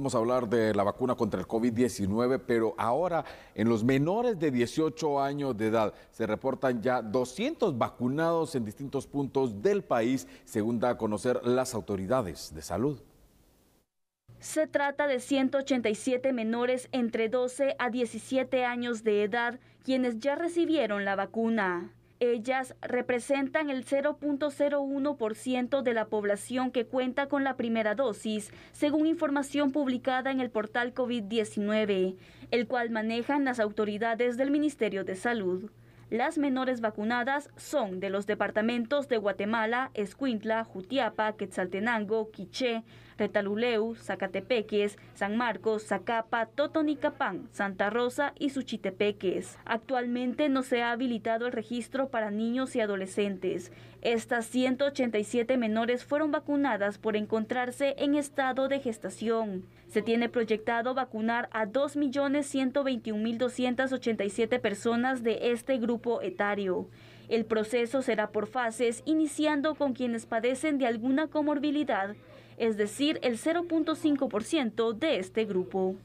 Vamos a hablar de la vacuna contra el COVID-19, pero ahora en los menores de 18 años de edad se reportan ya 200 vacunados en distintos puntos del país, según da a conocer las autoridades de salud. Se trata de 187 menores entre 12 a 17 años de edad quienes ya recibieron la vacuna. Ellas representan el 0.01% de la población que cuenta con la primera dosis, según información publicada en el portal COVID-19, el cual manejan las autoridades del Ministerio de Salud. Las menores vacunadas son de los departamentos de Guatemala, Escuintla, Jutiapa, Quetzaltenango, Quiché, Retaluleu, Zacatepeques, San Marcos, Zacapa, Totonicapán, Santa Rosa y Suchitepeques. Actualmente no se ha habilitado el registro para niños y adolescentes. Estas 187 menores fueron vacunadas por encontrarse en estado de gestación. Se tiene proyectado vacunar a 2.121.287 personas de este grupo etario. El proceso será por fases, iniciando con quienes padecen de alguna comorbilidad, es decir, el 0.5% de este grupo.